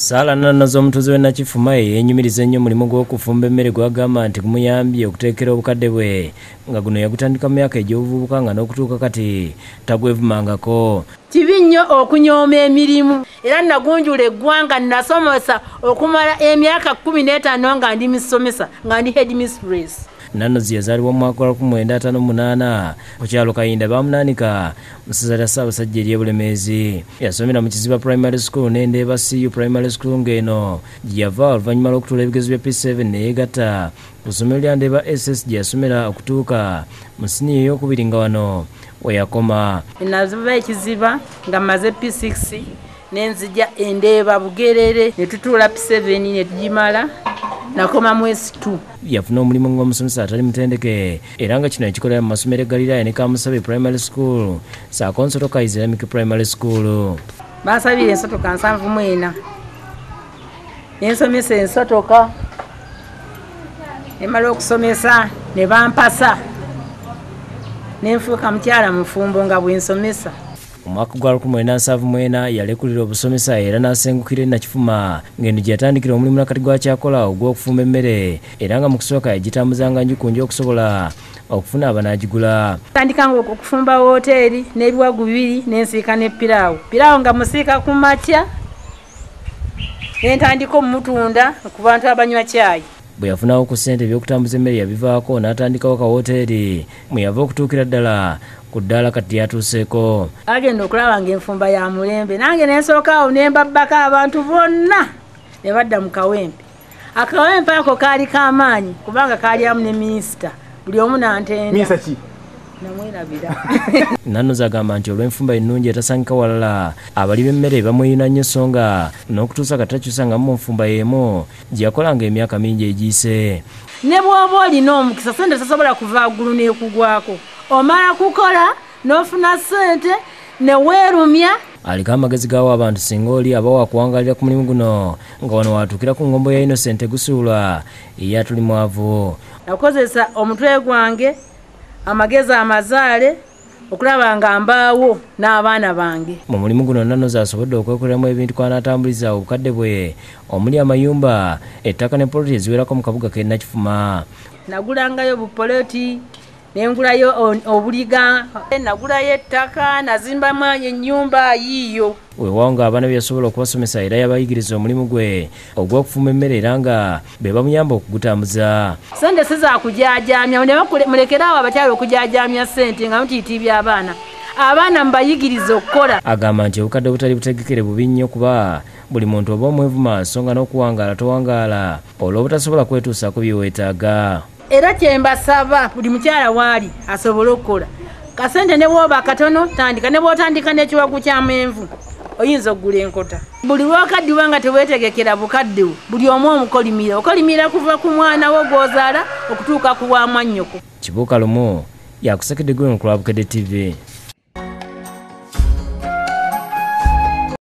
saala nanazo omutuzi wenakifuma yeyenyumiriza ennyo omulimu gw'okufumba emmere gwagamba nti gumuyambye okuteekera obukadde bwe nga guno yagutandika mu myaka egy'obuvubuka nga n'okutuuka kati tagwevumangako kibi nnyo okunyooma emirimu era nagunjula eggwanga nnasomesa okumala emyaka kumi n'etaano nga ndi misomesa nga ndi headmistress nano ziyazaaliwa omwaka wa 958 mukyalo kayinda bamunanika musiza lya ssaabasajja eryebulemeezi yasomera mu kiziba primary school nendeeba cu primary school ng'eno gyeyava oluvannyuma lw'okutuula ebigezo bya p7 neyegatta ku ssomero lyandeeba ss gye yasomera okutuuka mu siniya eyokubiri nga wano weyakoma nazuba ekiziba nga mmaze p6 nenzija endeeba bugerere ne tutuula p7 ne tugimala nakoma mu s2 yafuna omulimu ngaomusomesa atali mutendeke era nga kino ekikolera mu masomero e galiraya ne kamusabe primary school saako nsotoka islamic primary school bansabire ensotoka 74 nensomesa ensotoka emala okusomesa ne bampasa nenfuuka mukyala mufumbo nga bwensomesa omwaka gwa 1974 yalekulira obusomesa era nasengukira enakifuma ngendo gyeyatandikira omulimu nakati gwakyakola ogwokufumba emmere era nga mukusooka yagitambuzanga njukunja okusobola okufuna abanagigula tandikanga okufumba woteeri n'ebiwagu bibiri nensiika ne pirawo pirawo nga musiika ku matya nentandika omumutunda ku bantu abanywa kyayi bwe yafunawo ku sente ebyokutambuza emmere yabivaako n'atandikawo kawooteeri mweyava okutuukira ddala ku ddaala kati yatuuseeko agenda okulaba ngaenfumba ya mulembe nange nensooka awo nembabbako abantu bonna ne badda mu kawempe akawempe ako kaali kamaanyi kubanga kaalyamu ne minisita buli omu nantenda nannoza agamba nti olw'enfumba ennungi etasangika walala abali b'emmere bamweyina nnyo songa n'okutuusa katakyusangamu mu nfumba y'emu gyeyakolanga emyaka mingi egiyise ne bw'oba olina omukisa sente sasobola kuva agulu n'ekugwako omala kukola n'ofuna sente ne weerumya aliko amagezi gaawo abantu singa oli aba wakuwangalira ku mulimu guno nga wano watuukira ku ngombo ya inosente gusuulwa eyatulimwavu nakozesa omutwe gwange amagezi amazaale okulaba nga mbaawo n'abaana bange mu mulimu guno nanoz asobodde okwekoleramu ebintu kwanatambuliza obukadde bwe omuli amayumba ettaka ne poloti eziwerako mu kabuga kenakifuma nagulangayo bupoloti nengulayo obuliga nagulayo ettaka nazimbamu enyumba yiiyo weewawo ngaabaana byeyasobola okubasomesa era yabayigiriza omulimu gwe ogw'okufuma emmere era nga be bamuyamba okugutambuza sente sizakujajamya mulekeraawo abakyalo okujajamya sente nga mutiitiibya abaana abaana mubayigiriza okukola agamba nti obukadde obutali butegekere bubi nnyo kuba buli muntu oba omwevu maaso nga n'okuwangaala towangaala olw'obutasobola kwetuusako byeweetaaga era kyembasaba buli mukyala waali asobole okukola kasente ne bwoba katono tandika ne bwotandika n'ekiwagu kyamenvu oyinza okugula enkota buli lwakaddiwa nga tewetegekera bukaddiwo buli omu omukolimira okolimira kuva ku mwana wo gwozaala okutuuka ku wamwannyoko kibuuka lumu yakusekedegwe mu kulwabukede tv